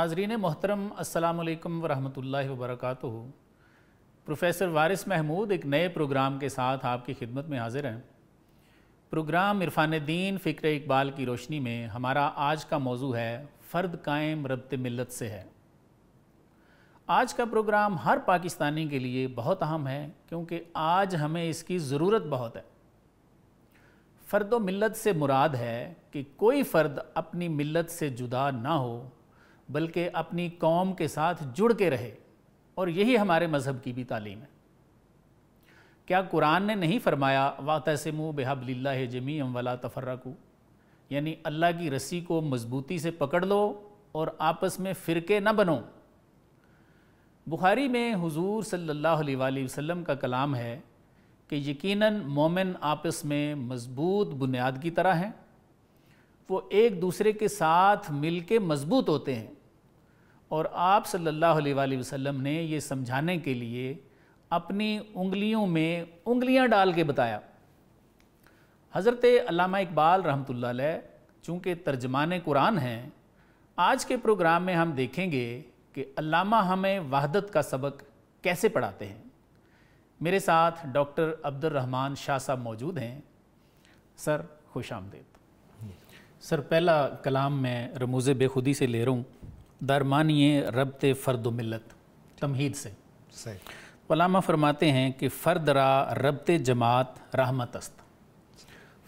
नाजरीन मोहतरम असलकम वरहल वरक प्रोफेसर वारिस महमूद एक नए प्रोग्राम के साथ आपकी खिदमत में हाजिर हैं प्रोग्राम इरफान दीन फ़िक्र इकबाल की रोशनी में हमारा आज का मौजू है फ़र्द कायम रबत मिलत से है आज का प्रोग्राम हर पाकिस्तानी के लिए बहुत अहम है क्योंकि आज हमें इसकी ज़रूरत बहुत है फ़र्द मिलत से मुराद है कि कोई फ़र्द अपनी मिलत से जुदा ना हो बल्कि अपनी कौम के साथ जुड़ के रहे और यही हमारे मज़हब की भी तालीम है क्या कुरान ने नहीं फरमाया वात समूह बेहबल्ला जमी अम वला तफर्रकू यानी अल्लाह की रस्सी को मज़बूती से पकड़ लो और आपस में फ़िरके न बनो बुखारी में हुजूर सल्लल्लाहु अलैहि वसल्लम का कलाम है कि यकीनन मोमिन आपस में मज़बूत बुनियाद की तरह हैं वो एक दूसरे के साथ मिल के मज़बूत होते हैं और आप सल्लल्लाहु अलैहि वसल्लम ने ये समझाने के लिए अपनी उंगलियों में उंगलियां डाल के बताया हज़रत अल्लामा इकबाल रहमतुल्ला चूँकि तर्जमान कुरान हैं आज के प्रोग्राम में हम देखेंगे कि अल्लामा हमें वहदत का सबक कैसे पढ़ाते हैं मेरे साथ डॉक्टर अब्दुल रहमान शाह साहब मौजूद हैं सर खुश आमदेद सर पहला कलाम मैं रमूज़ बेखुदी से ले रहा हूँ दरमानिय रबत फ़र्द मिलत तमहीद से सही वलामा फरमाते हैं कि फ़र्द रा रबत जमात रहमत अस्त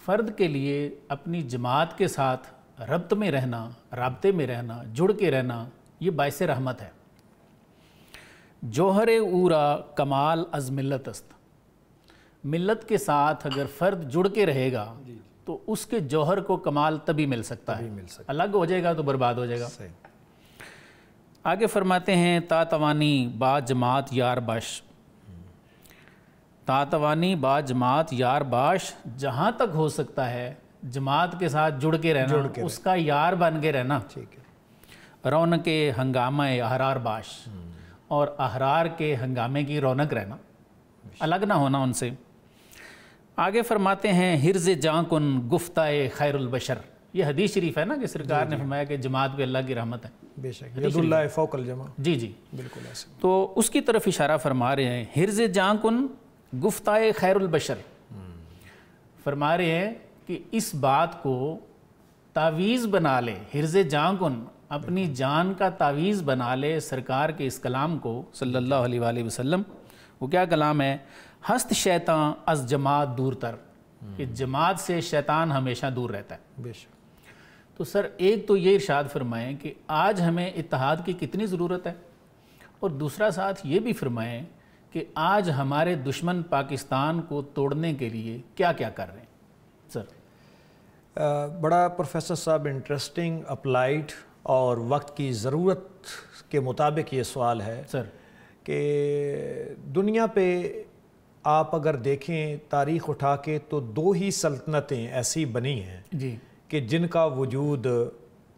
फ़र्द के लिए अपनी जमात के साथ रब्त में रहना रबते में रहना जुड़ के रहना ये बायस रहमत है जौहर ऊरा कमाल अज मिलत अस्त मिलत के साथ अगर फ़र्द जुड़ के रहेगा तो उसके जौहर को कमाल तभी मिल सकता है मिल सकता। अलग हो जाएगा तो बर्बाद हो जाएगा आगे फरमाते हैं तातवानी जमात यार बाश तातवानी जमात यार बाश जहाँ तक हो सकता है जमात के साथ जुड़ के रहना जुड़ के उसका यार बन के रहना ठीक है रौनक हंगामा अहरार बाश हम्म। और अहरार के हंगामे की रौनक रहना अलग ना होना उनसे आगे फरमाते हैं हिरज जाँकुन गुफ्ता खैरबशर यह हदीस शरीफ है ना कि सरकार ने फरमाया कि जमात पे अल्लाह की रहमत है बेशक यदुल्लाह फ़ौकल जमा जी जी बिल्कुल ऐसे तो उसकी तरफ इशारा फरमा रहे हैं हिरज जांकुन गुफ्ताए बशर फरमा रहे हैं कि इस बात को तावीज़ बना ले हिरज जांकुन अपनी जान का तावीज़ बना ले सरकार के इस कलाम को सल्लल्लाहु अलैहि वसल्लम वो क्या कलाम है हस्त शैतान अज जमात दूर तर हम्म। कि जमात से शैतान हमेशा दूर रहता है बेशक तो सर एक तो ये इरशाद फरमाएँ कि आज हमें इतिहाद की कितनी ज़रूरत है और दूसरा साथ ये भी फरमाएँ कि आज हमारे दुश्मन पाकिस्तान को तोड़ने के लिए क्या क्या कर रहे हैं सर आ, बड़ा प्रोफेसर साहब इंटरेस्टिंग अप्लाइड और वक्त की ज़रूरत के मुताबिक ये सवाल है सर कि दुनिया पे आप अगर देखें तारीख़ उठा के तो दो ही सल्तनतें ऐसी बनी हैं जी कि जिनका वजूद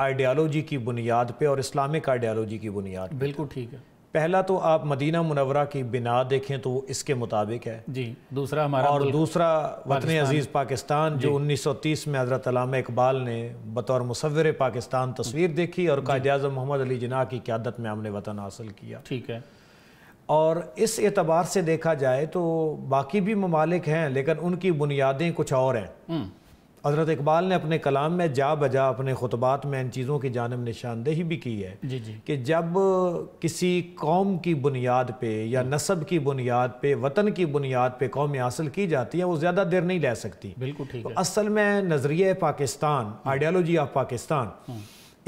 आइडियालॉजी की बुनियाद पे और इस्लामिक आइडियालॉजी की बुनियाद बिल्कुल ठीक है पहला तो आप मदीना मुनवरा की बिना देखें तो वो इसके मुताबिक है जी दूसरा हमारा और दूसरा वतन अजीज़ पाकिस्तान जो 1930 में हजरत अलामा इकबाल ने बतौर मुसवर पाकिस्तान तस्वीर देखी और कायद अजम मोहम्मद अली जिना की क्यादत में हमने वतन हासिल किया ठीक है और इस एतबार से देखा जाए तो बाकी भी ममालिक हैं लेकिन उनकी बुनियादें कुछ और हैं हम्म। हज़रत इकबाल ने अपने कलाम में जा बजा अपने खुतबात में इन चीज़ों की जानब निशानदेही भी की है जी जी कि जब किसी कौम की बुनियाद पर या हम्म। नस्ब की बुनियाद पर वतन की बुनियाद पर कौमें हासिल की जाती है वो ज़्यादा देर नहीं ले सकती बिल्कुल ठीक तो है। असल में नज़रिया पाकिस्तान हम्म। आइडियालॉजी ऑफ पाकिस्तान हम्म।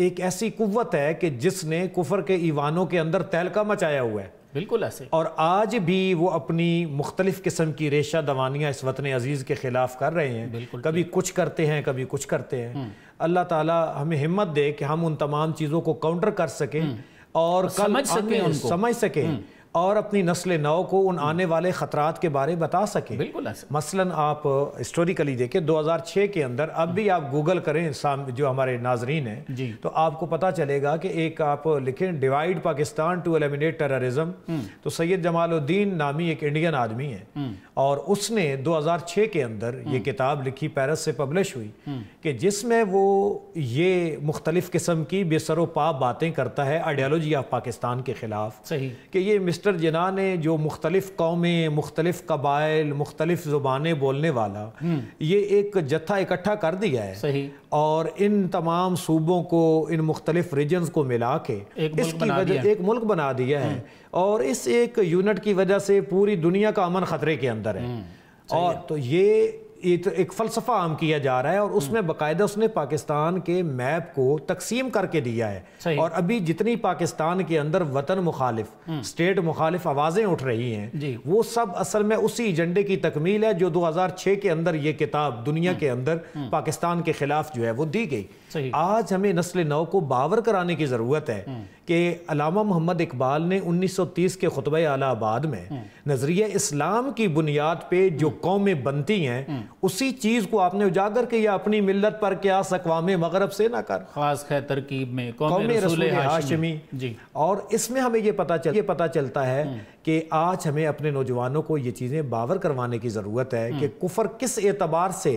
एक ऐसी कुत है कि जिसने कुफर के ईवानों के अंदर तहलका मचाया हुआ है बिल्कुल ऐसे और आज भी वो अपनी मुख्तलिफ किस्म की रेशा दवानियाँ इस वतन अजीज़ के ख़िलाफ़ कर रहे हैं बिल्कुल कभी कुछ करते हैं कभी कुछ करते हैं हम्म। अल्लाह ताला हमें हिम्मत दे कि हम उन तमाम चीज़ों को काउंटर कर सकें हम्म। और कल समझ सकें समझ सकें हम्म। और अपनी नस्ल नौ को उन आने वाले ख़तरात के बारे बता सकें बिल्कुल मसलन आप हिस्टोरिकली देखें 2006 के अंदर अब भी आप गूगल करें जो हमारे नाजरीन हैं तो आपको पता चलेगा कि एक आप लिखें divide Pakistan to eliminate terrorism तो सैयद जमालुद्दीन नामी एक इंडियन आदमी है हम्म। और उसने 2006 के अंदर ये हम्म। किताब लिखी पेरिस से पब्लिश हुई हम्म। कि जिसमें वो ये मुख्तलिफ़ किस्म की बेसरों बातें करता है आइडियालॉजी ऑफ पाकिस्तान के ख़िलाफ़ कि ये मिस्टर मिस्टर जना ने जो मुख्तलिफ कौमें मुख्तलिफ कबाइल मुख्तलिफ ज़ुबानें बोलने वाला हम्म। ये एक जत्था इकट्ठा कर दिया है सही और इन तमाम सूबों को इन मुख्तलिफ रीजन को मिला के इसकी वजह एक मुल्क बना दिया है हम्म। और इस एक यूनिट की वजह से पूरी दुनिया का अमन ख़तरे के अंदर है हम्म। और तो ये तो एक फ़लसफ़ा आम किया जा रहा है और उसमें हम्म। बाकायदा उसने पाकिस्तान के मैप को तकसीम करके दिया है और अभी जितनी पाकिस्तान के अंदर वतन मुखालिफ हम्म। स्टेट मुखालिफ आवाज़ें उठ रही हैं वो सब असल में उसी एजेंडे की तकमील है जो 2006 के अंदर ये किताब दुनिया हम्म। के अंदर पाकिस्तान के खिलाफ जो है वो दी गई आज हमें नस्ल नौ को बावर कराने की ज़रूरत है कि अलामा मोहम्मद इकबाल ने 1930 के खुतब आलाबाद में हम्म। नज़रिया इस्लाम की बुनियाद पे जो हम्म। कौमें बनती हैं हम्म। उसी चीज़ को आपने उजागर किया अपनी मिलत पर क्या अकवाम मगरब से ना कर खास है तरकीब में कौम रसूल हाशमी जी और इसमें हमें ये पता चल ये पता चलता है कि आज हमें अपने नौजवानों को ये चीज़ें बावर करवाने की ज़रूरत है कि कुफर किस एतबार से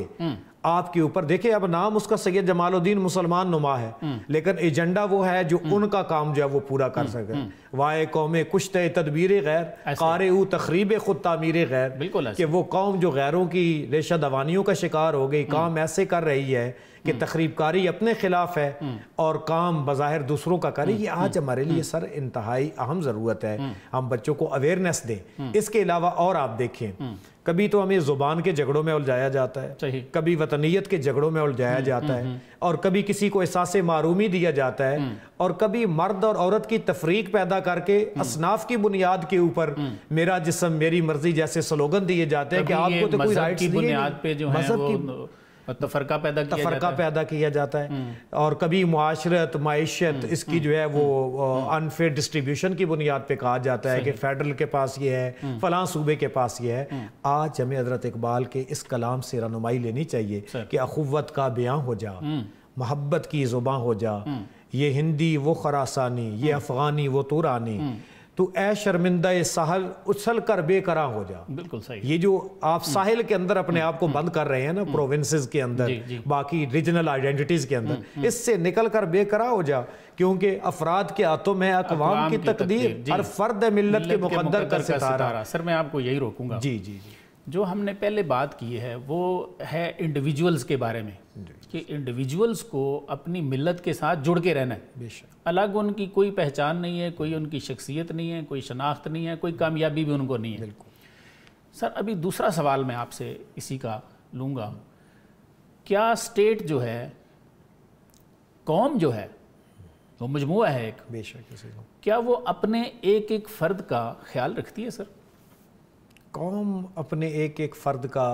आपके ऊपर देखिए अब नाम उसका सैयद जमालुद्दीन मुसलमान नुमा है हम्म। लेकिन एजेंडा वो है जो हम्म। उनका काम जो है वो पूरा कर हम्म। सके वाय कौम कुश्त तदबीर गैर कार तकरीब खुद तमीर गैर बिल्कुल कि वो कौम जो गैरों की रेशा दवानियों का शिकार हो गई काम ऐसे कर रही है कि हम्म। तकरीबकारी अपने खिलाफ है हम्म। और काम बाहर दूसरों का करें ये आज हम्म। हमारे लिए सर इंतहाई अहम ज़रूरत है हम बच्चों को अवेयरनेस दें इसके अलावा और आप देखें कभी तो हमें ज़ुबान के झगड़ों में उलझाया जाता है कभी वतनीत के झगड़ों में उलझाया जाता है और कभी किसी को एहसास मारूमी दिया जाता है और कभी मर्द और औरत की तफरीक पैदा करके असनाफ की बुनियाद के ऊपर मेरा जिसम मेरी मर्जी जैसे स्लोगन दिए जाते हैं कि आपको तो कोई राइट की बुनियाद पे जो है तफरका पैदा किया तफरका पैदा किया जाता है हम्म। और कभी माशरत मीशत हम्म, इसकी हम्म। जो है वो अनफेयर डिस्ट्रीब्यूशन की बुनियाद पर कहा जाता है कि फेडरल के पास ये है फलां सूबे के पास ये है आज हमें हजरत इकबाल के इस कलाम से रनुमाई लेनी चाहिए कि अखुवत का बयां हो जा मोहब्बत की जुबा हो जा ये हिंदी वो खरासानी ये अफ़गानी वो तुरानी तो ए शर्मिंदा ए साहल उछल कर बेकरा हो जा बिल्कुल सही ये जो आप हम्म। साहिल के अंदर अपने आप को हम्म। बंद कर रहे हैं ना प्रोविंसेस हम्म। के अंदर जी, जी। बाकी रीजनल आइडेंटिटीज के अंदर इससे निकल कर बेकरा हो जा क्योंकि अफराद के हाथों में अकवाम की तकदीर हर फर्द मिलत के मुकदर कर सितारा सर मैं आपको यही रोकूंगा जी जी जो हमने पहले बात की है वो है इंडिविजुअल्स के बारे में कि इंडिविजुअल्स को अपनी मिलत के साथ जुड़ के रहना है बेशक अलग उनकी कोई पहचान नहीं है कोई उनकी शख्सियत नहीं है कोई शनाख्त नहीं है कोई कामयाबी भी उनको नहीं है बिल्कुल सर अभी दूसरा सवाल मैं आपसे इसी का लूँगा क्या स्टेट जो है कौम जो है वो मजमू है एक बेशक क्या वो अपने एक एक फ़र्द का ख्याल रखती है सर कौम अपने एक एक फ़र्द का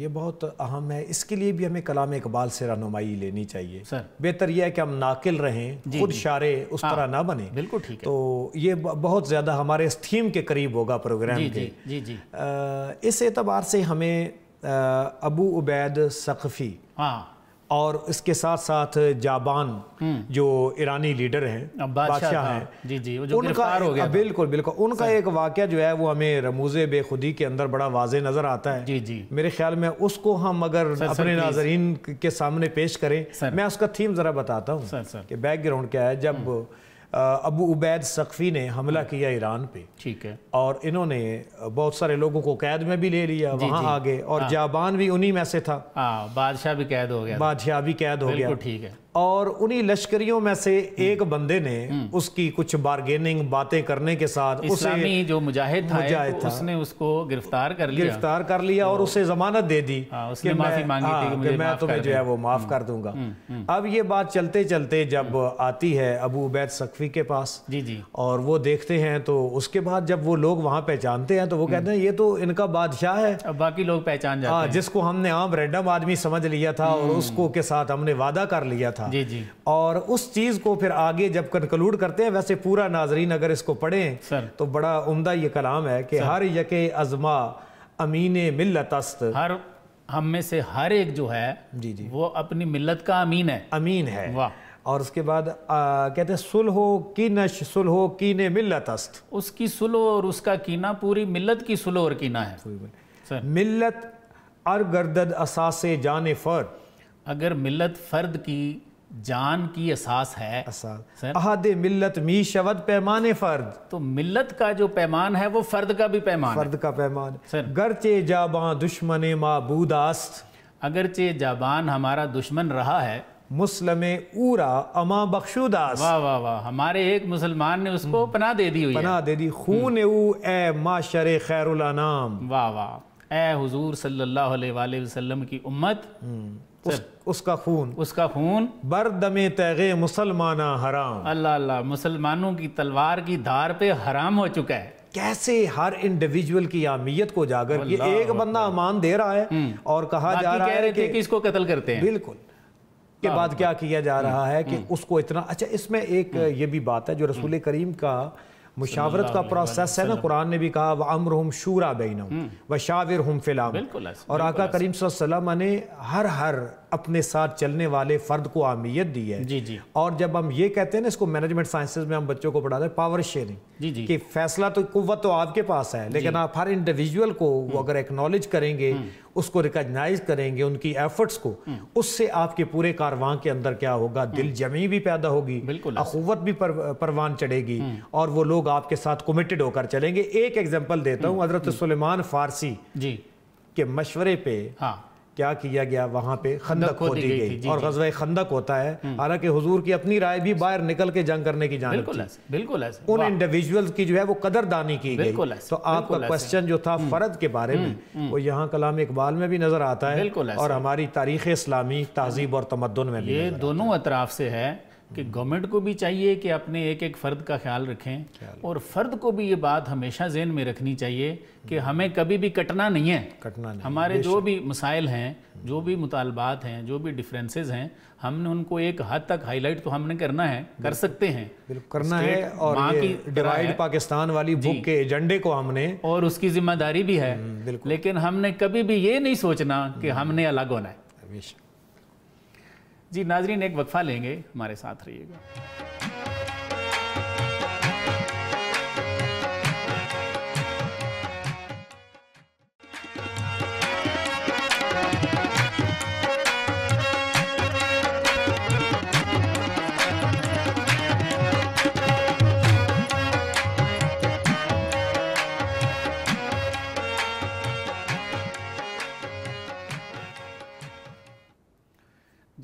ये बहुत अहम है इसके लिए भी हमें कलाम इकबाल से रहनुमाई लेनी चाहिए सर बेहतर यह है कि हम नाकिल रहें खुद शारे उस हाँ। तरह ना बने बिल्कुल ठीक तो ये बहुत ज़्यादा हमारे इस थीम के करीब होगा प्रोग्राम जी, के जी, जी, जी। आ, इस एतबार से हमें आ, अबू उबैद सखफ़ी हाँ और इसके साथ साथ जाबान हम्म। जो ईरानी लीडर हैं बादशाह हैं जी जी वो जो उनका हो गया बिल्कुल बिल्कुल उनका एक वाक़ जो है वो हमें रमूज बेखुदी के अंदर बड़ा वाज नज़र आता है जी जी मेरे ख्याल में उसको हम अगर सर, अपने सर, नाजरीन के सामने पेश करें मैं उसका थीम ज़रा बताता हूँ कि बैकग्राउंड क्या है जब हम्म। अबू उबैद सख्फी ने हमला किया ईरान पे ठीक है और इन्होंने बहुत सारे लोगों को कैद में भी ले लिया जी, वहाँ आ गए और हाँ। जाबान भी उन्हीं में से था हाँ, बादशाह भी कैद हो गया बादशाह भी कैद हो गया ठीक है और उन्हीं लश्करियों में से एक बंदे ने हम्म। उसकी कुछ बारगेनिंग बातें करने के साथ उसे जो मुजाहिद था, मुजाहिद था उसने उसको गिरफ्तार कर लिया गिरफ्तार कर लिया तो और उसे जमानत दे दी हाँ, उसने माफी मांगी थी कि हाँ, मुझे मैं तुम्हें जो है वो माफ हम्म, कर दूंगा हम्म, अब ये बात चलते चलते जब आती है अबू उबैद सकफी के पास जी जी और वो देखते हैं तो उसके बाद जब वो लोग वहाँ पहचानते हैं तो वो कहते हैं ये तो इनका बादशाह है बाकी लोग पहचान जाते हाँ, हैं जिसको हमने आम रेंडम आदमी समझ लिया था और उसको के साथ हमने वादा कर लिया था था जी जी और उस चीज़ को फिर आगे जब कंक्लूड करते हैं वैसे पूरा नाजरीन अगर इसको पढ़ें तो बड़ा उम्दा ये कलाम है कि हर यक अजमा अमीन मिलत हर हम में से हर एक जो है जी जी वो अपनी मिलत का अमीन है अमीन है वाह और उसके बाद आ, कहते हैं सुलहो नश सुलहो कीने मिलत अस्त उसकी सुलह और उसका कीना पूरी मिलत की सुलह और कीना है मिलत अर गर्दद असासे जाने फर अगर मिलत फ़र्द की जान की असास है अहदे मिल्लत मी शवद पैमाने फर्द तो मिल्लत का जो पैमान है वो फर्द का भी पैमान फर्द का पैमान गरचे जाबान दुश्मन माबूदास्त अगरचे जाबान हमारा दुश्मन रहा है मुस्लिम उरा अमा बख्शुदास वाह वाह वाह हमारे एक मुसलमान ने उसको हम्म। पना दे दी हुई पना दे दी खून ऊ हम्म। ए माशर खैरुल नाम वाह वाह ए हुजूर सल्लल्लाहु अलैहि वसल्लम की उम्मत हम्म। उसका खून उसका खून बरदम तैगे मुसलमाना हराम अल्लाह अल्लाह मुसलमानों की तलवार की धार पे हराम हो चुका है कैसे हर इंडिविजुअल की अहमियत को जागर ये एक बंदा अमान दे रहा है हम्म। और कहा जा रहा है कि, कि इसको कत्ल करते हैं बिल्कुल के बाद क्या किया जा रहा है कि हम्म। उसको इतना अच्छा इसमें एक हम्म। ये भी बात है जो रसूल करीम का मुशावरत का प्रोसेस है ना कुरान ने भी कहा व अमर हम शूरा बैन हम्म। व शाविर हम फिलहाल और आका करीम वसल्लम ने हर हर अपने साथ चलने वाले फ़र्द को अहमियत दी है जी जी और जब हम ये कहते हैं ना इसको मैनेजमेंट साइंसेज में हम बच्चों को पढ़ाते हैं पावर शेयरिंग जी जी कि फैसला तो कुत तो आपके पास है लेकिन आप हर इंडिविजुअल को वो हम्म। अगर एक्नॉलेज करेंगे हम्म। उसको रिकॉग्नाइज करेंगे उनकी एफर्ट्स को हम्म। उससे आपके पूरे कारवां के अंदर क्या होगा दिल जमी भी पैदा होगी अखुवत भी पर, परवान चढ़ेगी और वो लोग आपके साथ कमिटेड होकर चलेंगे एक एग्जाम्पल देता हूँ हजरत सुलेमान फारसी जी के मशवरे पे हाँ क्या किया गया वहाँ पे खंदक खोदी गई, गई। और गजवा खंदक होता है हम्म। हालांकि हुजूर की अपनी राय भी बाहर निकल के जंग करने की जानकारी बिल्कुल बिल्कुल उन इंडिविजुअल्स की जो है वो कदरदानी की गई तो आपका क्वेश्चन जो था हम्म। फर्द के बारे में हम्म, वो यहाँ कलाम इकबाल में भी नजर आता है और हमारी तारीख इस्लामी तहजीब और तमदन में भी दोनों अतराफ से है कि गवर्नमेंट को भी चाहिए कि अपने एक एक फ़र्द का ख्याल रखें और फ़र्द को भी ये बात हमेशा जेन में रखनी चाहिए कि हम्म। हमें कभी भी कटना नहीं है कटना नहीं हमारे जो भी मसाइल हैं हम्म। जो भी मुतालबात हैं जो भी डिफरेंसेस हैं हमने उनको एक हद तक हाईलाइट तो हमने करना है कर सकते हैं करना है और डिवाइड पाकिस्तान वाली बुक के एजेंडे को हमने और उसकी जिम्मेदारी भी है हम्म, लेकिन हमने कभी भी ये नहीं सोचना कि हमने अलग होना है जी नाजरीन एक वक्फा लेंगे हमारे साथ रहिएगा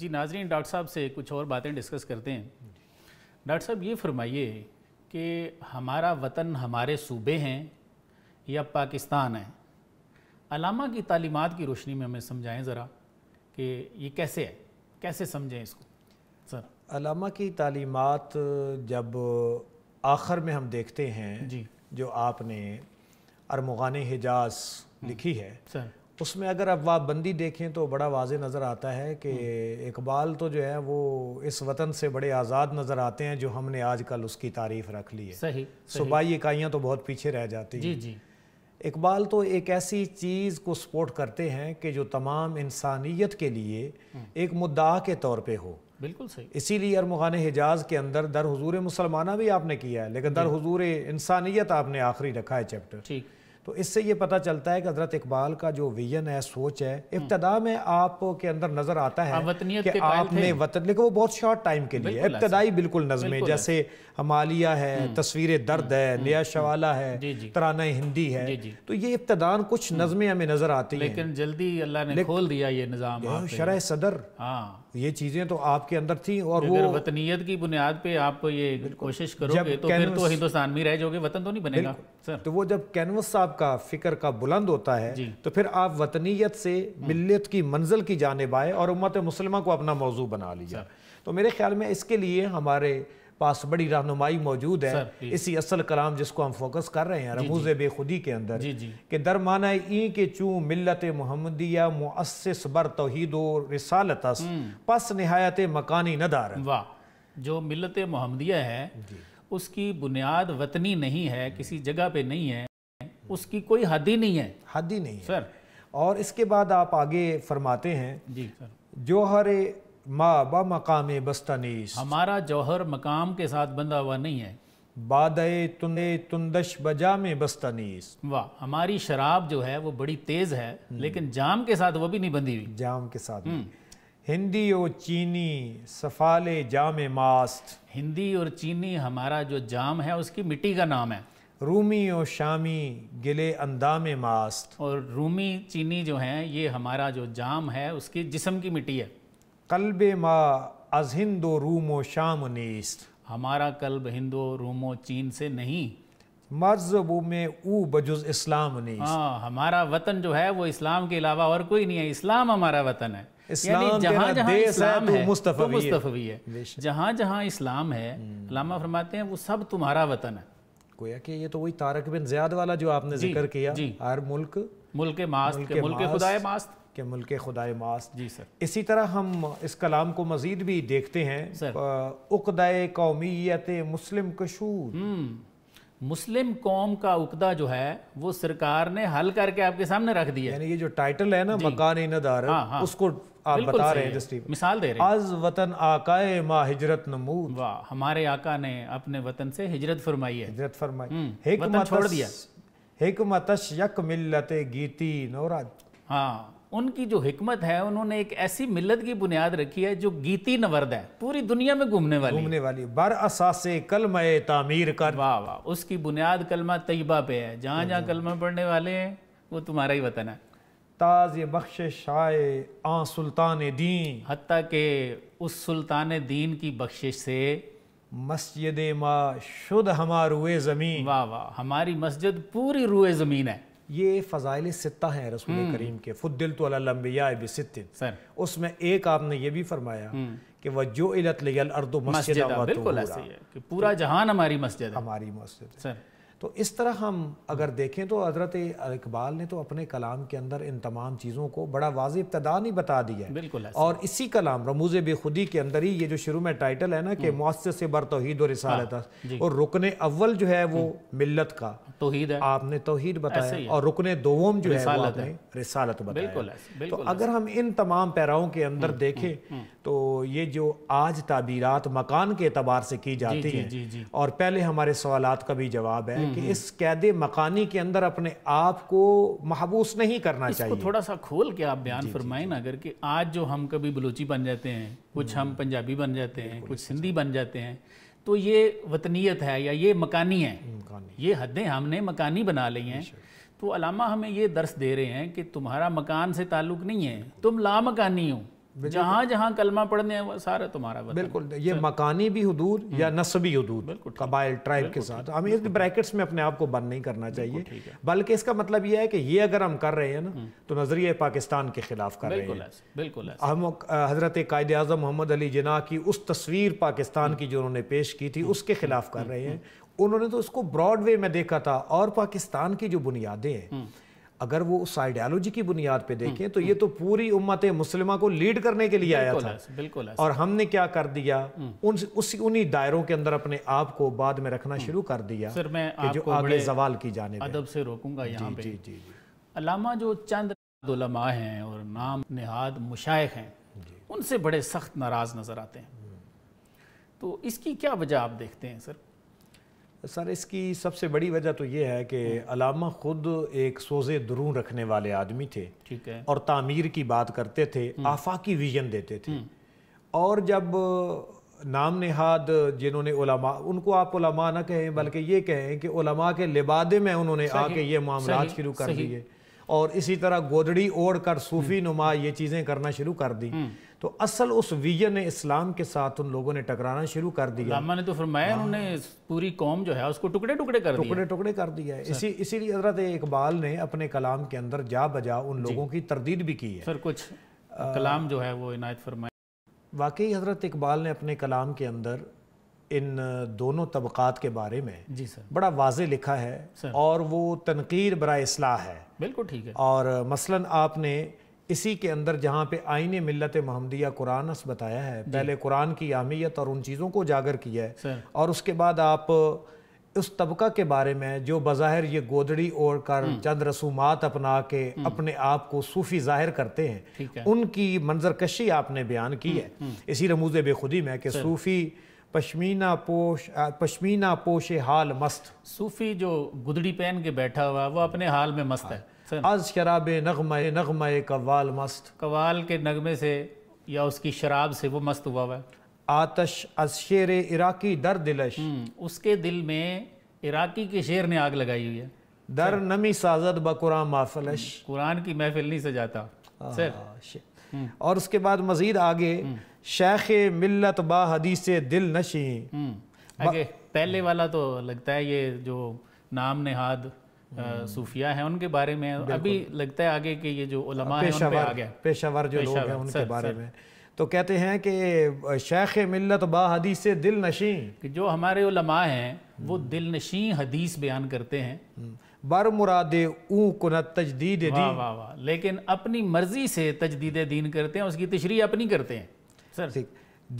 जी नाजरीन डॉक्टर साहब से कुछ और बातें डिस्कस करते हैं डॉक्टर साहब ये फरमाइए कि हमारा वतन हमारे सूबे हैं या पाकिस्तान है अलामा की तालीमत की रोशनी में हमें समझाएं ज़रा कि ये कैसे है कैसे समझें इसको सर अलामा की तालीमत जब आखिर में हम देखते हैं जी जो आपने अरमगान हिजाज हम्म। लिखी है सर उसमें अगर अब आप बंदी देखें तो बड़ा वाज नज़र आता है कि हम्म। इकबाल तो जो है वो इस वतन से बड़े आज़ाद नज़र आते हैं जो हमने आजकल उसकी तारीफ रख ली है सही सूबाई इकाइयाँ तो बहुत पीछे रह जाती हैं जी जी इकबाल तो एक ऐसी चीज़ को सपोर्ट करते हैं कि जो तमाम इंसानियत के लिए हम्म। एक मुद्दा के तौर पर हो बिल्कुल सही इसीलिए अरमान हिजाज के अंदर दर हजूर मुसलमाना भी आपने किया है लेकिन दर हजूर इंसानियत आपने आखिरी रखा है चैप्टर ठीक तो इससे ये पता चलता है कि हजरत इकबाल का जो विजन है सोच है इब्तदा हम्म। में आप के अंदर नजर आता है हाँ, कि आपने वतन लेकिन वो बहुत शॉर्ट टाइम के लिए इब्तदाई बिल्कुल नज़में जैसे हमालिया है हम्म। तस्वीर दर्द है हम्म। नया शवाला है तराना हिंदी है तो ये इब्तदान कुछ नज़में हमें नजर आती है लेकिन जल्दी अल्लाह ने खोल दिया ये निज़ाम शरा सदर हाँ ये चीजें तो आपके अंदर थी और वो वतनीयत की बुनियाद पे आप ये कोशिश करोगे तो फिर तो हिंदुस्तान में रह जाओगे वतन तो नहीं बनेगा सर तो वो जब कैनवस साहब का फिक्र का बुलंद होता है तो फिर आप वतनीयत से हम्म। मिलियत की मंजिल की जानेब आए और उम्मत मुसलमा को अपना मौजू बना लीजिए तो मेरे ख्याल में इसके लिए हमारे पास बड़ी रहनुमाई मौजूद है इसी असल कलाम जिसको हम फोकस कर रहे हैं रमूज बेखुदी के अंदर कि दरमाना ई के चूँ मिलत मोहम्मदिया मुअस्स बर तोहद रसालत हम्म। पस नहायत मकानी नदार वाह जो मिलत मोहम्मदिया है उसकी बुनियाद वतनी नहीं है किसी जगह पे नहीं है उसकी कोई हद ही नहीं है हद ही नहीं सर और इसके बाद आप आगे फरमाते हैं जी सर जोहर मा बा मकाम बस्तनीस हमारा जौहर मकाम के साथ बंधा हुआ नहीं है बादए तुंदे तुंदश बजा में बस्तनीस वाह हमारी शराब जो है वो बड़ी तेज है हम्म। लेकिन जाम के साथ वो भी नहीं बंधी हुई जाम के साथ हम्म। हिंदी और चीनी सफाले जाम मास्त हिंदी और चीनी हमारा जो जाम है उसकी मिट्टी का नाम है रूमी और शामी गिले अंदाम मास्त और रूमी चीनी जो है ये हमारा जो जाम है उसकी जिसम की मिट्टी है कल्ब मा अज हिंदो रूमो शाम नेस्त हमारा कल्ब हिंदो रूमो चीन से नहीं मर्जबू में ऊ बजुज इस्लाम ने हाँ हमारा वतन जो है वो इस्लाम के अलावा और कोई नहीं है इस्लाम हमारा वतन है इस्लाम तो तो जहाँ जहाँ इस्लाम है मुस्तफ़ी मुस्तफ़ी है जहाँ जहाँ इस्लाम है अलामा फरमाते हैं वो सब तुम्हारा वतन है गोया कि ये तो वही तारक बिन ज्याद वाला जो आपने जिक्र किया हर मुल्क मुल्क मास्त मुल्क खुदाए मास्त कि मुल्क खुदाए मास जी सर इसी तरह हम इस कलाम को मज़ीद भी देखते हैं उकदाय कौमीत मुस्लिम कशूर हम्म, मुस्लिम कौम का उकदा जो है वो सरकार ने हल करके आपके सामने रख दिया यानी ये जो टाइटल है ना मकान नदार हाँ, हाँ, उसको आप बता रहे हैं मिसाल दे रहे हैं आज वतन आकाए मा हिजरत नमूद वाह हमारे आका ने अपने वतन से हिजरत फरमाई है हिजरत फरमाई हम्म, छोड़ दिया हिकमतश यक मिलत गीती नौराज हाँ उनकी जो हिकमत है उन्होंने एक ऐसी मिलत की बुनियाद रखी है जो गीती नवर्द है पूरी दुनिया में घूमने वाली घूमने वाली बर असास कलम तामीर कर वाह वाह उसकी बुनियाद कलमा तयबा पे है जहाँ जहाँ हम्म। कलमा पढ़ने वाले हैं वो तुम्हारा ही वतन है ताज बख्श आए आ सुल्तान दीन हती के उस सुल्तान दीन की बख्शिश से मस्जिद मा शुद हमारे ज़मीन वाह वाह हमारी मस्जिद पूरी रुए ज़मीन है ये फ़ज़ाइल सत्ता हैं रसूल हम्म। करीम के फ़ुद्दिल तो लम्बिया बिसतिन उसमें एक आपने ये भी फरमाया हम्म। कि वह जो इलत लियल अर्दो मस्जिद पूरा जहान हमारी मस्जिद हमारी मस्जिद है तो इस तरह हम अगर देखें तो हजरत इकबाल ने तो अपने कलाम के अंदर इन तमाम चीज़ों को बड़ा वाज इब्तदा नहीं बता दिया है बिल्कुल और इसी कलाम रमूज बेखुदी के अंदर ही ये जो शुरू में टाइटल है ना कि मौसर हम्म। से बर तोहद और रिसालत हाँ, और रुकन अव्वल जो है वो हम्म। मिलत का तो आपने तोहद बताया और रुकन दोम जो है रिसालत आपने बताया तो अगर हम इन तमाम पैराओं के अंदर हम्म, देखें तो ये जो आज ताबीरत मकान के अतबार से की जाती है और पहले हमारे सवाल का भी जवाब है कि इस कैद मकानी के अंदर अपने आप को महबूस नहीं करना चाहिए थोड़ा सा खोल के आप बयान फरमाए ना अगर कि आज जो हम कभी बलूची बन जाते हैं कुछ हम हम्म। पंजाबी बन जाते हैं कुछ सिंधी बन जाते हैं तो ये वतनीयत है या ये मकानी है ये हदें हमने मकानी बना ली हैं तो अलामा हमें ये दर्श दे रहे हैं कि तुम्हारा मकान से ताल्लुक़ नहीं है तुम लामकानी हो जहां जहां कलमा पढ़ने हैं सारा तुम्हारा वतन बिल्कुल ये मकानी भी हदूद हम्म। या नस्बी हदूद कबाइल ट्राइब के साथ हमें इस ब्रैकेट्स में अपने आप को बंद नहीं करना चाहिए बल्कि इसका मतलब यह है कि ये अगर हम कर रहे हैं ना हम्म। तो नज़रिए पाकिस्तान के खिलाफ कर रहे हैं बिल्कुल हम हज़रत कायद अजम मोहम्मद अली जिना की उस तस्वीर पाकिस्तान हम्म। की जो उन्होंने पेश की थी उसके खिलाफ कर रहे हैं उन्होंने तो उसको ब्रॉडवे में देखा था और पाकिस्तान की जो बुनियादें हैं अगर वो उस आइडियालॉजी की बुनियाद पे देखें हम्म, तो ये हम्म। तो पूरी उम्मत मुसलिमा को लीड करने के लिए आया था बिल्कुल और हमने क्या कर दिया हम्म। उन उसी उन्हीं दायरों के अंदर अपने आप को बाद में रखना शुरू कर दिया सर मैं जो आगे जवाल की जाने अदब से रोकूंगा यहाँ पे जी जी अलामा जो चंद हैं और नाम नहाद मुशाइ हैं उनसे बड़े सख्त नाराज नज़र आते हैं तो इसकी क्या वजह आप देखते हैं सर सर इसकी सबसे बड़ी वजह तो ये है कि अलामा ख़ुद एक सोजे दरू रखने वाले आदमी थे ठीक है और तामीर की बात करते थे हम्म। आफाकी विजन देते थे हम्म। और जब नाम नहाद जिन्होंने उनको आप उलमा ना कहें बल्कि ये कहें कि उलमा के लिबादे में उन्होंने आके ये मामला शुरू कर दिए और इसी तरह गोदड़ी ओढ़ कर सूफी हम्म। नुमा ये चीज़ें करना शुरू कर दी तो असल उस विजन इस्लाम के साथ उन लोगों ने टकराना शुरू कर दिया ने तो फरमाया हाँ। उन्होंने पूरी कौम जो है उसको टुकड़े टुकड़े कर टुकड़े टुकड़े कर दिया है इसी इसीलिए हजरत इकबाल ने अपने कलाम के अंदर जा बजा उन लोगों की तरदीद भी की है सर कुछ कलाम जो है वो इनायत फरमाया वाकई हजरत इकबाल ने अपने कलाम के अंदर इन दोनों तबक़ात के बारे में जी सर बड़ा वाज लिखा है और वो तनकीर बरा असलाह है बिल्कुल ठीक है और मसलन आपने इसी के अंदर जहाँ पे आइन मिलत महमदिया कुरान अस बताया है पहले कुरान की अहमियत और उन चीज़ों को उजागर किया है और उसके बाद आप उस तबका के बारे में जो बाहर ये गोदड़ी ओढ़ कर हम्म। चंद रसूमात अपना के हम्म। अपने आप को सूफी जाहिर करते हैं है। उनकी मंजरकशी आपने बयान की है हम्म, इसी रमूज बेखुदी में कि सूफी पश्मीना पोश पश्मीना पोश हाल मस्त सूफी जो गुदड़ी पहन के बैठा हुआ वो अपने हाल में मस्त है आज शराब नगमा नगमा कवाल मस्त कवाल के नगमे से या उसकी शराब से वो मस्त हुआ हुआ आतश अज शेर इराकी दर दिलश उसके दिल में इराकी के शेर ने आग लगाई हुई है दर नमी साजत बकुरान माफलश कुरान की महफिल नहीं सजाता सर और उसके बाद मजीद आगे शेख मिलत बा हदीस दिल नशी पहले वाला तो लगता है ये जो नाम ने हम्म। सूफिया हैं उनके बारे में अभी लगता है आगे कि ये जो उलमा है उन पे आ गया पेशावर जो लोग हैं उनके सर, बारे सर, में तो कहते हैं कि शेख मिल्लत बा हदीस दिल नशीं कि जो हमारे उलमा हैं हम्म। वो दिल नशीं हदीस बयान करते हैं हम्म। बर मुराद ऊ कुन तजदीद वाह वाह वाह लेकिन अपनी मर्जी से तजदीद दीन करते हैं उसकी तशरी अपनी करते हैं सर ठीक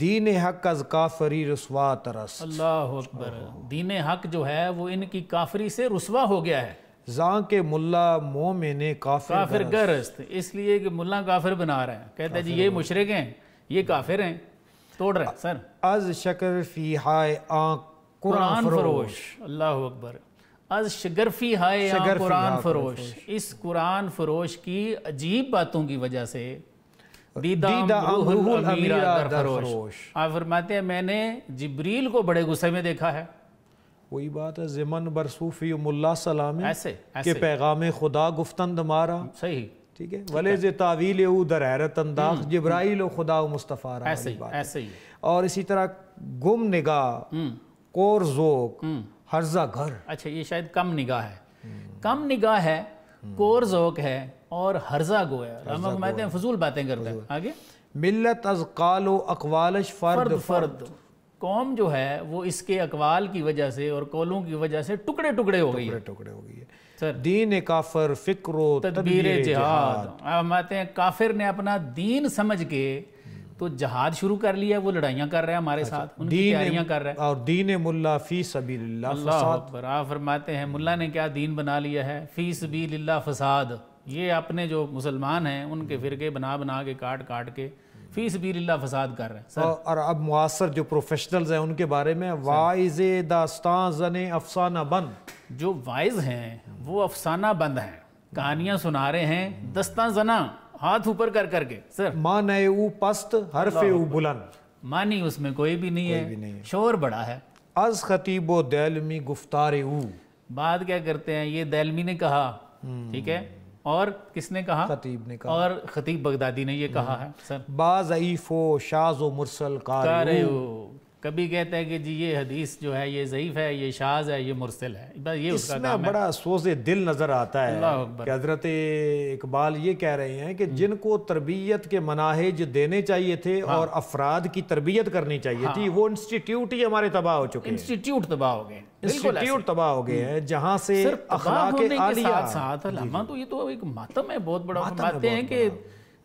दीन हक अज काफरी रसवा तरस अल्लाह अकबर दीन हक जो है वो इनकी काफरी से रसवा हो गया है जहाँ के मुला मोमिन काफिर काफिर गरस्त इसलिए कि मुला काफिर बना रहे हैं कहते हैं जी ये मुशरक हैं ये काफिर हैं तोड़ रहे हैं सर अज शकर फी हाय कुरान फरोश अल्लाह अकबर अज फी हाय कुरान फरोश इस कुरान फरोश की अजीब बातों की वजह से फरमाते हैं मैंने जिब्रील को बड़े गुस्से में देखा है वही बात है जिमन बरसूफी मुल्ला सलाम ऐसे, ऐसे के पैगाम खुदा गुफ्तन दमारा सही ठीक है वले जे तावील उदर अंदाज हम्म। जब्राइल खुदा मुस्तफ़ा ऐसे ऐसे ही और इसी तरह गुम निगाह हम्म। कोर जोक हम्म। हर्जा घर अच्छा ये शायद कम निगाह है कम निगाह है कोर जोक है और हर्जा गोया है रामा फरमाते हैं फजूल बातें करते हैं आगे मिलत अजकाल अकवालश फर्द फर्द कौम जो है वो इसके अकवाल की वजह से और कौलों की वजह से टुकड़े टुकड़े हो गई टुकड़े हो गई है सर दीन काफर फिक्र तदबीर जहाद हम आते हैं काफिर ने अपना दीन समझ के तो जहाद शुरू कर लिया वो लड़ाइयाँ कर रहे हैं हमारे अच्छा, साथ उनकी तैयारियाँ कर रहे हैं और दीन मुल्ला फ़ी सबी अल्लाह फरमाते हैं मुल्ला ने क्या दीन बना लिया है फ़ी सबी फसाद ये अपने जो मुसलमान हैं उनके फिरके बना बना के काट काट के फीस भी फसाद कर रहे हैं सर और अब मुआसर जो प्रोफेशनल्स हैं उनके बारे में वाइज दास्तान जन अफसाना बंद जो वाइज हैं वो अफसाना बंद हैं कहानियाँ सुना रहे हैं दस्ता जना हाथ ऊपर कर करके सर मान ऊ पस्त हरफ ऊ बुलंद मानी उसमें कोई भी नहीं, कोई है।, भी नहीं है शोर बड़ा है अज खतीब दैलमी गुफ्तार ऊ बात क्या करते हैं ये दैलमी ने कहा हम्म। ठीक है और किसने कहा खतीब ने कहा और खतीब बगदादी ने ये कहा है सर बाज़ीफ़ो शाज मुरसल का कभी कहता है कि जी ये हदीस जो है ये ज़यीफ़ है ये शाज है ये मुरसिल है बस ये उसका काम बड़ा सोज दिल नज़र आता है कि हज़रत इकबाल ये कह रहे हैं कि हम्म। जिनको तरबियत के मनाहज देने चाहिए थे हाँ। और अफराद की तरबियत करनी चाहिए हाँ। थी वो इंस्टीट्यूट ही हमारे तबाह हो चुके हैं इंस्टीट्यूट तबाह हो गए इंस्टीट्यूट तबाह हो गए हैं जहाँ से साथ साथ तो ये तो एक मातम है बहुत बड़ा मातम है कि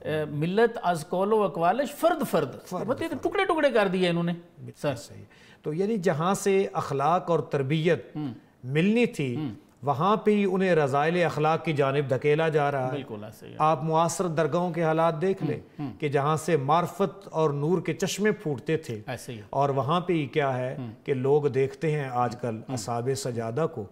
मिलत अजकोलो अकवालश फर्द फर्द, फर्द मतलब तो टुकड़े टुकड़े कर दिए इन्होंने सर सही तो यानी जहां से अखलाक और तरबियत हम्म। मिलनी थी हम्म। वहाँ पर ही उन्हें रज़ाइल अखलाक की जानब धकेला जा रहा है आप मुआसर दरगाहों के हालात देख लें हम्म, हम्म। कि जहाँ से मार्फत और नूर के चश्मे फूटते थे और वहाँ पर ही क्या है हम्म। कि लोग देखते हैं आजकल असाब सजादा को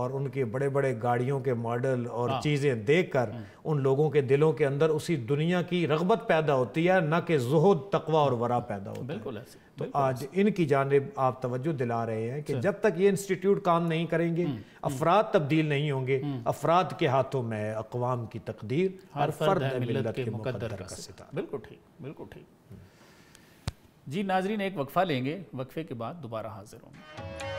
और उनके बड़े बड़े गाड़ियों के मॉडल और हाँ। चीज़ें देख कर उन लोगों के दिलों के अंदर उसी दुनिया की रगबत पैदा होती है न कि जहद तकवा और वरा पैदा होता है तो आज इनकी जानब आप तवज्जो दिला रहे हैं कि जब तक ये इंस्टीट्यूट काम नहीं करेंगे हम्म, हम्म। अफराद तब्दील नहीं होंगे हम्म। अफराद के हाथों में अकवाम की तकदीर हर फर्द के मुकद्दर का सितारा बिल्कुल ठीक बिल्कुल ठीक जी नाजरीन एक वक्फ़ा लेंगे वक्फ़े के बाद दोबारा हाजिर होंगे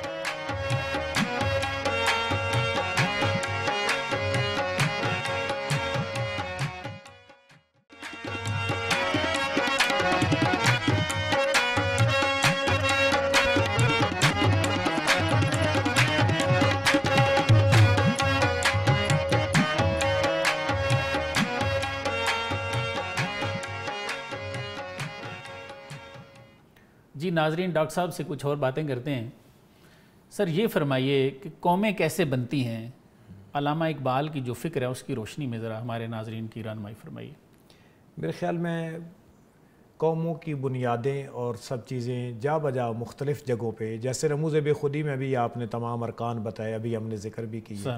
नाजरीन डॉक्टर साहब से कुछ और बातें करते हैं सर ये फरमाइए कि कौमें कैसे बनती हैं अलामा इकबाल की जो फ़िक्र है उसकी रोशनी में ज़रा हमारे नाजरीन की रानमाई फरमाइए मेरे ख्याल में कौमों की बुनियादें और सब चीज़ें जा बजा मुख्तलिफ़ जगहों पर जैसे रमूज़ बेखुदी में भी आपने तमाम अरकान बताए अभी हमने जिक्र भी किया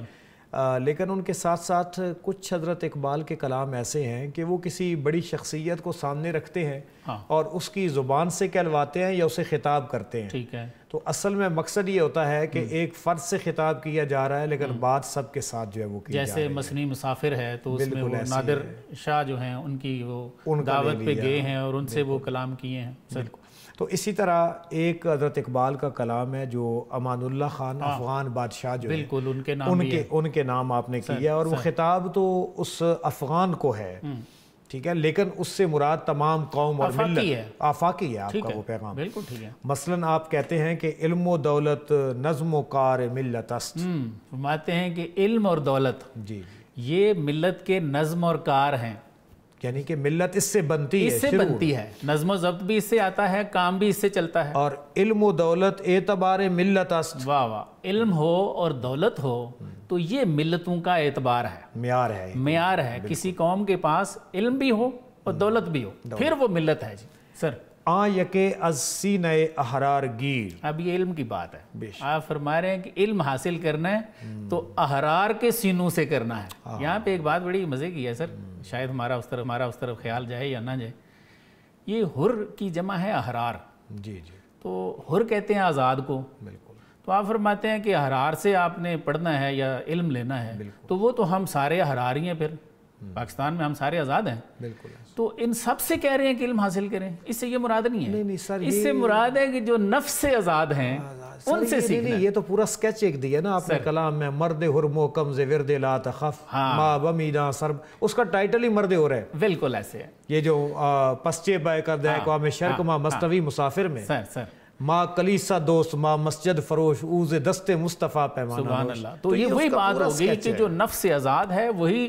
लेकिन उनके साथ साथ कुछ हज़रत इकबाल के कलाम ऐसे हैं कि वो किसी बड़ी शख्सियत को सामने रखते हैं हाँ। और उसकी ज़ुबान से कहलवाते हैं या उसे खिताब करते हैं ठीक है तो असल में मकसद ये होता है कि हम्म। एक फ़र्द से खिताब किया जा रहा है लेकिन हम्म। बात सब के साथ जो है वो जैसे मसनी मुसाफिर है तो उसमें वो नादिर शाह जो हैं उनकी वो दावत पे गए हैं और उनसे वो कलाम किए हैं बिल्कुल तो इसी तरह एक हज़रत इकबाल का कलाम है जो अमानुल्ला खान हाँ। अफ़गान बादशाह जो बिल्कुल उनके नाम उनके उनके नाम आपने किया और वो खिताब तो उस अफ़गान को है हम्म। ठीक है लेकिन उससे मुराद तमाम कौम और मिलत है आफाकी है आपका है, वो पैगाम बिल्कुल ठीक है मसलन आप कहते हैं कि इल्म और दौलत नज्म कार मिल्लत अस्त हम्म, फरमाते हैं कि इल्म और दौलत जी ये मिलत के नज्म और कार हैं यानी कि मिल्लत इससे बनती इससे है इससे बनती है नज्म जब्त भी इससे आता है काम भी इससे चलता है और इल्म दौलत एतबार मिल्लत अस्त वाह वाह इल्म हो और दौलत हो तो ये मिल्लतों का एतबार है मियार है मियार है किसी कौम के पास इल्म भी हो और हम्म। दौलत भी हो फिर वो मिल्लत है जी सर आयके अस्सी नए अहरार गिर अब ये इल्म की बात है आप फरमा रहे हैं कि इल्म हासिल करना है तो अहरार के सीनों से करना है हाँ। यहाँ पे एक बात बड़ी मज़े की है सर शायद हमारा उस तरफ हमारा उस तरफ ख्याल जाए या ना जाए ये हुर की जमा है अहरार जी जी तो हुर कहते हैं आज़ाद को बिल्कुल तो आप फरमाते हैं कि हरार से आपने पढ़ना है या इल्म लेना है तो वो तो हम सारे ही हैं फिर हम्म। पाकिस्तान में हम सारे आज़ाद हैं बिल्कुल तो इन सब से कह रहे हैं कि इल्म हासिल करें इससे ये मुराद नहीं है नहीं नहीं सर इससे मुराद है कि जो नफ्स से आज़ाद हैं हाँ, हाँ, उनसे सीखना नहीं, नहीं, ये तो पूरा स्केच एक दिया ना आपने कलाम में मर्द हरमो कमज विरद ला तखफ हाँ। मा बमीना सर उसका टाइटल ही मर्द हो रहा है बिल्कुल ऐसे है ये जो पश्चे बाय कर दे हाँ, शर्क हाँ, मा मस्तवी मुसाफिर में सर सर माँ कलीसा दोस्त माँ मस्जिद फरोश ऊज दस्ते मुस्तफ़ा पैमाना तो, तो ये वही बात हो गई कि जो नफ्स आज़ाद है वही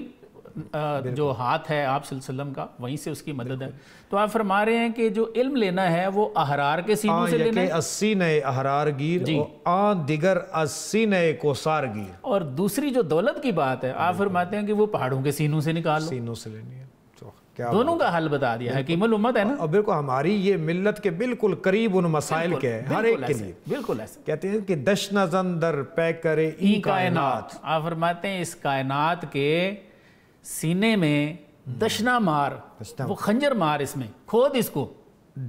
जो हाथ है आप वसल्लम का वहीं से उसकी मदद है तो आप फरमा रहे हैं कि जो इल्म लेना है वो अहरार के सीनों हाँ, से लेना है अस्सी नए अहरार गिर आ दिगर अस्सी नए कोसार गिर और दूसरी जो दौलत की बात है आप फरमाते हैं कि वो पहाड़ों के सीनों से निकाल सीनों से लेनी है तो क्या दोनों का हल बता दिया है उम्मत है ना अब बिल्कुल हमारी ये मिल्लत के बिल्कुल करीब उन मसाइल के हैं हर एक के लिए बिल्कुल ऐसे कहते हैं कि दश नजन दर पै करे ई कायनात आप फरमाते हैं इस कायनात के सीने में दशना हम्म। मार वो खंजर मार इसमें खोद इसको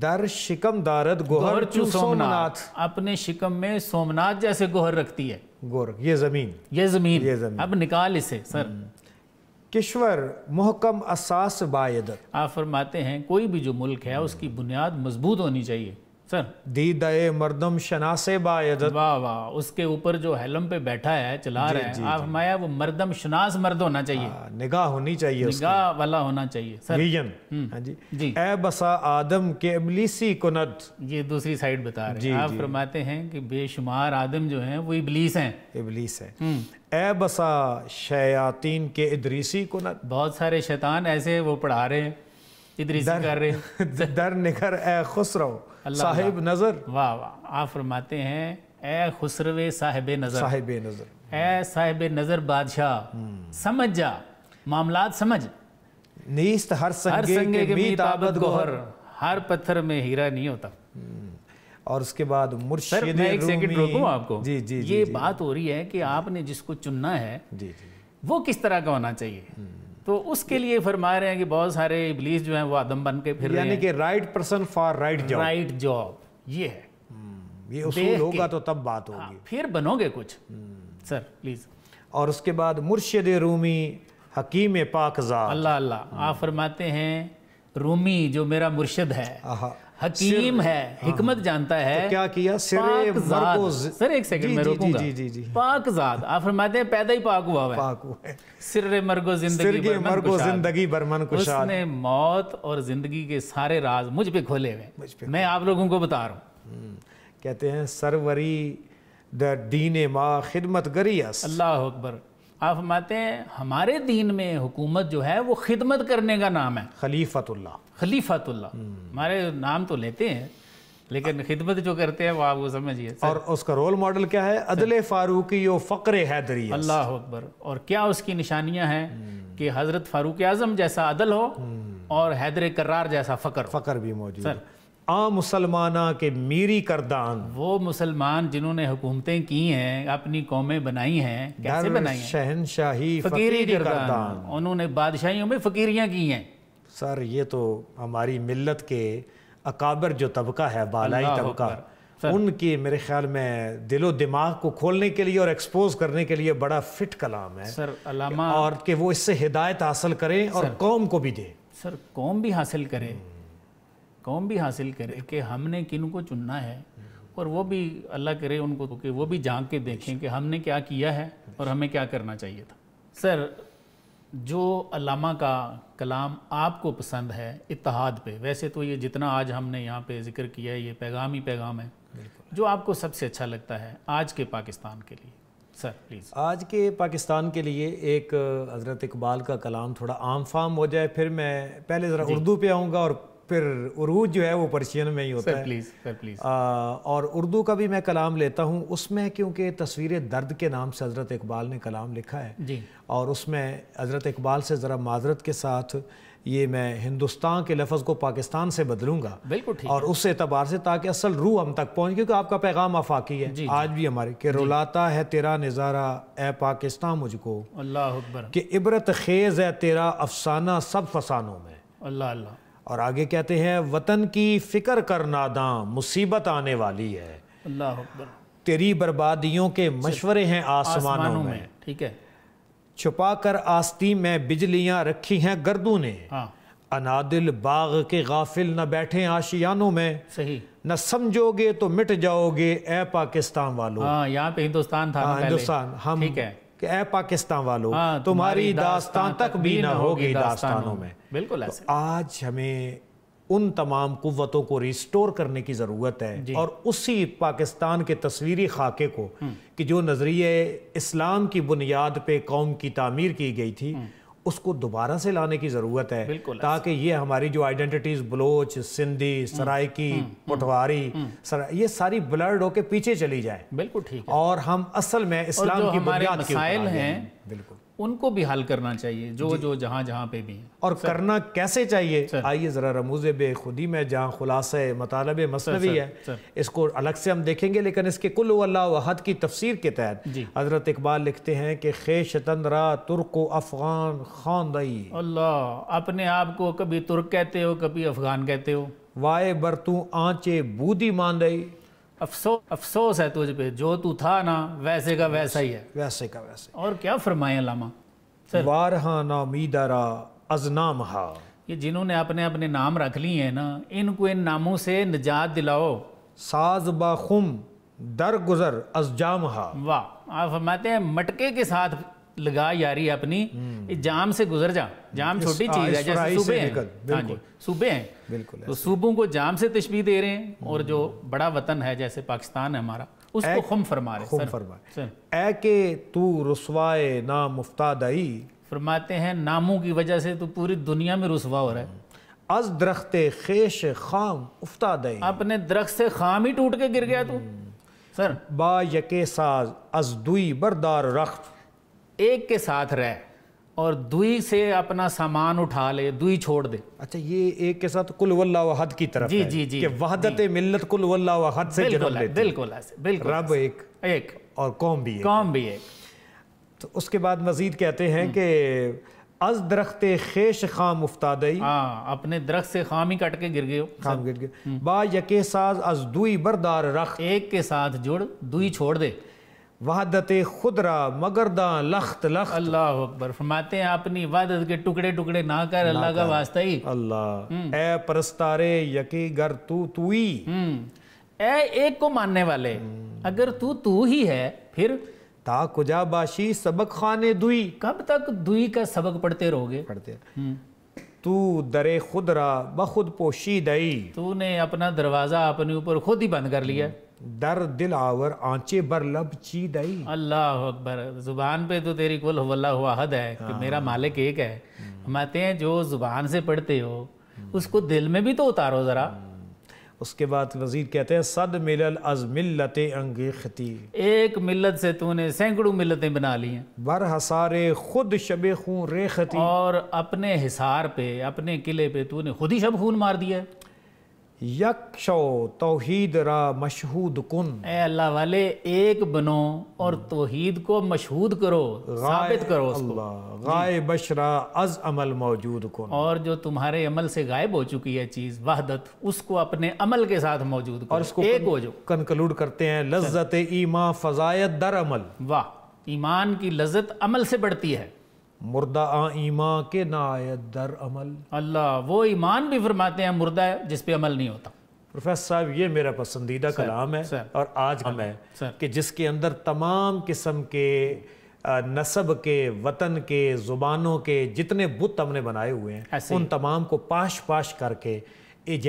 दर शिकम दारद गोहर चू सोमनाथ अपने शिकम में सोमनाथ जैसे गोहर रखती है गोर ये जमीन ये जमीन ये जमीन अब निकाल इसे सर हम्म। किश्वर मुहकम असास बायद आप फरमाते हैं कोई भी जो मुल्क है हम्म। उसकी बुनियाद मजबूत होनी चाहिए सर दी दए मर्दम शनासे बायदत वाह वाह उसके ऊपर जो हेलम पे बैठा है चला रहा है आप माया वो मर्दम शनास मर्द होना चाहिए आ, हाँ, निगाह होनी चाहिए निगाह वाला होना चाहिए सर विजन हम्म, हाँ जी जी ए बसा आदम के इबलीसी कुनत ये दूसरी साइड बता रहे हैं आप फरमाते हैं कि बेशुमार आदम जो हैं वो इबलीस हैं इबलीस हैं ए हम्म। बसा शयातीन के इदरीसी कुनत बहुत सारे शैतान ऐसे वो पढ़ा रहे हैं इदरीसी कर रहे हैं दर निकर ए खुसरो साहिब नज़र वाह वाह आप फरमाते हैं ए खुसरवे साहिब नज़र साहिब नज़र ए साहिब नज़र बादशाह समझ जा मामला समझ नीस्त हर संगे, हर संगे के मीत आबद गोहर हर पत्थर में हीरा नहीं होता हम्म। और उसके बाद मुर्शिद सर मैं एक सेकंड रोकूं आपको जी जी ये जी, बात हो रही है कि आपने जिसको चुनना है जी, जी, वो किस तरह का होना चाहिए हम्म। तो उसके लिए फरमा रहे हैं कि बहुत सारे इबलीस जो हैं वो आदम बन के फिर यानी कि right person for right job right job ये है हम्म, ये उसूल होगा तो तब बात हाँ, होगी हाँ, फिर बनोगे कुछ हम्म। सर प्लीज़ और उसके बाद मुर्शिद रूमी हकीम पाकजा अल्लाह अल्लाह आप हम्म। फरमाते हैं रूमी जो मेरा मुर्शद है हकीम है हाँ। हिकमत जानता है तो क्या किया सिरे सर एक सेकंड में रोकूंगा जी जी जी पाक जात आप फरमाते हैं पैदा ही पाक हुआ है पाक हुआ है सिरे मरगो जिंदगी मरगो जिंदगी बरमन कुशाद उसने मौत और जिंदगी के सारे राज मुझ पे खोले हुए मैं आप लोगों को बता रहा हूँ हम्म। कहते हैं सरवरी द दीन मा खिदमत गरी अल्लाह अकबर आप फरमाते हैं हमारे दीन में हुकूमत जो है वो खिदमत करने का नाम है खलीफतुल्ला खलीफतुल्ला हम्म। हमारे नाम तो लेते हैं लेकिन खिदमत जो करते हैं वो आप वो समझिए और उसका रोल मॉडल क्या है अदल फारूकी यो फ़क्र हैदरी अल्लाह अकबर और क्या उसकी निशानियां हैं हम्म। कि हज़रत फ़ारूक आज़म जैसा अदल हो हम्म। और हैदर करार जैसा फकर फकर भी मौजूद सर आम मुसलमाना के मीरी करदान वो मुसलमान जिन्होंने हुकूमतें की हैं अपनी कौमें बनाई हैं कैसे बनाई हैं शहनशाही फकीरी करदान, करदान। उन्होंने बादशाहियों में फ़कीरियाँ की हैं सर ये तो हमारी मिलत के अकाबर जो तबका है बालाई तबका उनके मेरे ख्याल में दिलो दिमाग को खोलने के लिए और एक्सपोज करने के लिए बड़ा फिट कलाम है सर अलामा और के वो इससे हिदायत हासिल करें और कौम को भी दें सर कौम भी हासिल करें कौम भी हासिल करे कि हमने किन को चुनना है और वो भी अल्लाह करे उनको कि वो भी झांक के देखें कि हमने क्या किया है और हमें क्या करना चाहिए था सर जो अलामा का कलाम आपको पसंद है इतिहाद पे वैसे तो ये जितना आज हमने यहाँ पे जिक्र किया है ये पैगाम ही पैगाम है जो आपको सबसे अच्छा लगता है आज के पाकिस्तान के लिए सर प्लीज़ आज के पाकिस्तान के लिए एक हज़रत इकबाल का कलाम थोड़ा आम फाम हो जाए फिर मैं पहले ज़रा उर्दू पे आऊँगा और फिर उरूज जो है वो पर्शियन में ही होता sir, है प्लीज सर प्लीज और उर्दू का भी मैं कलाम लेता हूँ उसमें क्योंकि तस्वीर दर्द के नाम से हज़रत इकबाल ने कलाम लिखा है जी और उसमें हज़रत इकबाल से ज़रा माजरत के साथ ये मैं हिंदुस्तान के लफ्ज़ को पाकिस्तान से बदलूंगा बिल्कुल ठीक और उस एतबार से ताकि असल रूह हम तक पहुँच क्योंकि आपका पैगाम आफाकी है जी, आज भी हमारे कि रुलाता है तेरा नज़ारा ए पाकिस्तान मुझको अल्लाह कि इबरत खेज़ है तेरा अफसाना सब फसानों में अल्लाह अल्लाह और आगे कहते हैं वतन की फ़िक्र कर नादा मुसीबत आने वाली है अल्लाह तेरी बर्बादियों के मशवरे हैं आसमानों में ठीक है छुपा कर आस्ती में बिजलियां रखी हैं गर्दू ने हाँ। अनादिल बाग के गाफिल न बैठे आशियानों में सही न समझोगे तो मिट जाओगे ए पाकिस्तान वालों हाँ, यहाँ पे हिंदुस्तान था हाँ, हिंदुस्तान हम ठीक है कि ए पाकिस्तान वालों हाँ, तुम्हारी दास्तान तक भी ना होगी दास्तानों में बिल्कुल ऐसे तो आज हमें उन तमाम कुतों को रिस्टोर करने की ज़रूरत है और उसी पाकिस्तान के तस्वीरी खाके को हम्म। कि जो नज़रिए इस्लाम की बुनियाद पे कौम की तामीर की गई थी हम्म। उसको दोबारा से लाने की ज़रूरत है ताकि ये हमारी जो आइडेंटिटीज़ बलोच सिंधी हम्म, सरायकी हम्म, हम्म, पटवारी ये सारी ब्लर्ड होके पीछे चली जाए बिल्कुल ठीक और हम असल में इस्लाम की बुनियाद हैं बिल्कुल उनको भी हल करना चाहिए जो जो जहाँ जहाँ पे भी है और सर, करना कैसे चाहिए आइए ज़रा रमूज खुदी में जहाँ खुलास मतलब मसनवी है इसको अलग से हम देखेंगे लेकिन इसके कुल वहद की तफसीर के तहत हज़रत इकबाल लिखते हैं कि खे शतंदरा तुर्क अफ़गान खानदई अल्लाह अपने आप को कभी तुर्क कहते हो कभी अफ़गान कहते हो वाय बरतू आँचे बूदी मान दई अफसोस अफसोस है तुझ पे जो तू था ना वैसे का वैसा ही है वैसे का वैसे और क्या फरमाया लामा सर वारहा नामीदारा अजनाम हा ये जिन्होंने अपने अपने नाम रख लिए हैं ना इनको इन नामों से निजात दिलाओ साज बा खुम दर गुजर अजाम हा वाह आप फरमाते हैं मटके के साथ लगा यारी अपनी हम्म। जाम से गुजर जा जाम छोटी चीज़ है जैसे सूबे हैं हाँ जी सूबे हैं बिल्कुल तो सूबों को जाम से तशबी दे रहे हैं और जो हम्म। बड़ा वतन है जैसे पाकिस्तान है हमारा उसको खुम फरमा रहे खुम फरमा ए के तू रसवाए ना मुफ्तादई फरमाते हैं नामों की वजह से तो पूरी दुनिया में रसवा हो रहा है हम्म। अज दरख्त खेश खाम दई अपने दरख्त से खाम ही टूट के गिर गया तू हम्म। सर बा यके साज अज दुई बरदार रख्त एक के साथ रहे और दुई से अपना सामान उठा ले दुई छोड़ दे अच्छा ये एक के साथ कुल वल्लाहद की तरफ जी जी जी वहदत मिलत कुल वल्लाहद से बिल्कुल बिल्कुल बिल्कुल रब एक एक और कौम भी कौम भी एक तो उसके बाद मजीद कहते हैं हम्म। कि अज दरख्त खेश खाम उफ्तादई हाँ, अपने दरख्त से खाम ही कट के गिर गए खाम गिर गए हम्म। बा यके साथ अज दुई बरदार रख एक के साथ जुड़ दुई हम्म। छोड़ दे वहादत खुदरा मगरदा लख्त लख अल्लाह अकबर फरमाते हैं अपनी वहादत के टुकड़े टुकड़े ना कर अल्लाह का वास्ता ही अल्लाह हम्म। ए परस्तारे यकी गर तू तू ही हम्म। ए एक को मानने वाले हम्म। अगर तू तू ही है फिर ता कुजा बाशी सबक खाने दुई कब तक दुई का सबक पढ़ते रहोगे पढ़ते तू दरे खुदरा बखुद पोशी दई तूने अपना दरवाज़ा अपने ऊपर खुद ही बंद कर लिया दर दिल आवर आंचे बर लब ची दई अल्लाह अकबर जुबान पे तो तेरी कुल वल्ला हुआ हद है कि हाँ। मेरा मालिक एक है हम हम्म। आते हैं जो जुबान से पढ़ते हो हम्म। उसको दिल में भी तो उतारो ज़रा हम्म। उसके बाद वजीर कहते हैं सद मिलल अज मिलते अंगेखती एक मिलत से तूने सैकड़ों मिलतें बना ली हैं बर हसारे खुद शब खून रेखती और अपने हिसार पे अपने किले पे तूने खुद ही शब खून मार दिया यक्षो तोहीद रा मशहूद कुन ए अल्लाह वाले एक बनो और हम्म। तोहीद को मशहूद करो साबित करो गाय बशरा अज अमल मौजूद कुन और जो तुम्हारे अमल से गायब हो चुकी है चीज वहदत उसको अपने अमल के साथ मौजूद करो और उसको एक कन, हो जो कंक्लूड करते हैं लज्जत ईमा फजायत दर अमल वाह ईमान की लज्जत अमल से बढ़ती है मुर्दा आ ईमा के ना नायत दर अमल अल्लाह वो ईमान भी फरमाते हैं मुर्दा है जिसपे अमल नहीं होता प्रोफेसर साहब ये मेरा पसंदीदा कलाम है सर, और आज हम है कि जिसके अंदर तमाम किस्म के नसब के वतन के ज़ुबानों के जितने बुत हमने बनाए हुए हैं उन तमाम को पाश पाश करके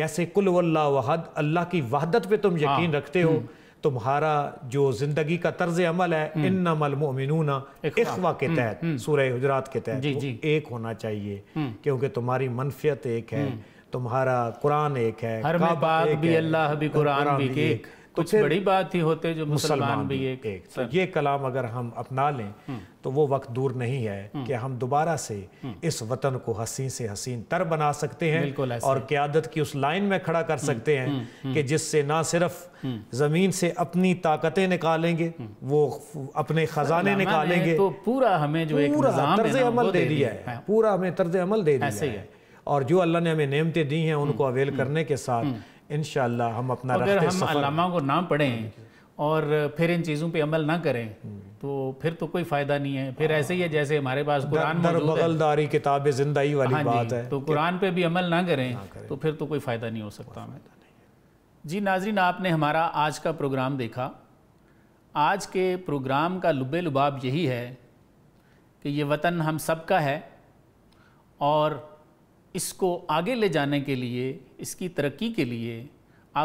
जैसे कुल वल्ला वहद अल्लाह की वहदत पे तुम हाँ। यकीन रखते हो हम्म। तुम्हारा जो ज़िंदगी का तर्ज अमल है हम्म। इन नमल मोमिनूना इखवा के हम्म, तहत हम्म। सूर्य हजरात के तहत एक होना चाहिए क्योंकि तुम्हारी मनफियत एक है तुम्हारा कुरान एक है हर में बात भी अल्लाह भी कुरान भी एक तो बड़ी बात ही होते जो मुसलमान भी एक तो ये कलाम अगर हम अपना लें तो वो वक्त दूर नहीं है हम्म। कि हम दोबारा से हम्म। इस वतन को हसीन से हसीन तर बना सकते हैं और क्यादत की उस लाइन में खड़ा कर हम्म। सकते हैं कि जिससे ना सिर्फ ज़मीन से अपनी ताकतें निकालेंगे वो अपने ख़जाने निकालेंगे तो पूरा हमें जो पूरा तर्ज अमल दे दिया है पूरा हमें तर्ज अमल दे दिया है और जो अल्लाह ने हमें नेमतें दी हैं उनको अवेल करने के साथ इन हम अपना तो को नाम पढ़ें और फिर इन चीज़ों पर अमल ना करें तो फिर तो कोई फ़ायदा नहीं है फिर ऐसे ही है जैसे हमारे पास कुरान दर, बगलदारी किताब जिंदाई वाली हाँ बात है तो कुरान पे भी अमल ना करें, ना करें तो फिर तो कोई फ़ायदा नहीं हो सकता हमें जी नाजरीन आपने हमारा आज का प्रोग्राम देखा आज के प्रोग्राम का लुबे लुबाब यही है कि ये वतन हम सब का है और इसको आगे ले जाने के लिए इसकी तरक्की के लिए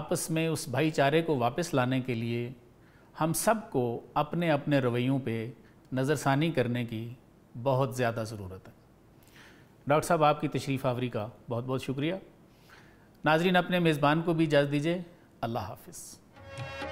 आपस में उस भाईचारे को वापस लाने के लिए हम सबको अपने अपने रवैयों पे नज़रसानी करने की बहुत ज़्यादा ज़रूरत है डॉक्टर साहब आपकी तशरीफ़ आवरी का बहुत बहुत शुक्रिया नाजरीन अपने मेज़बान को भी इजाज़ दीजिए अल्लाह हाफिज़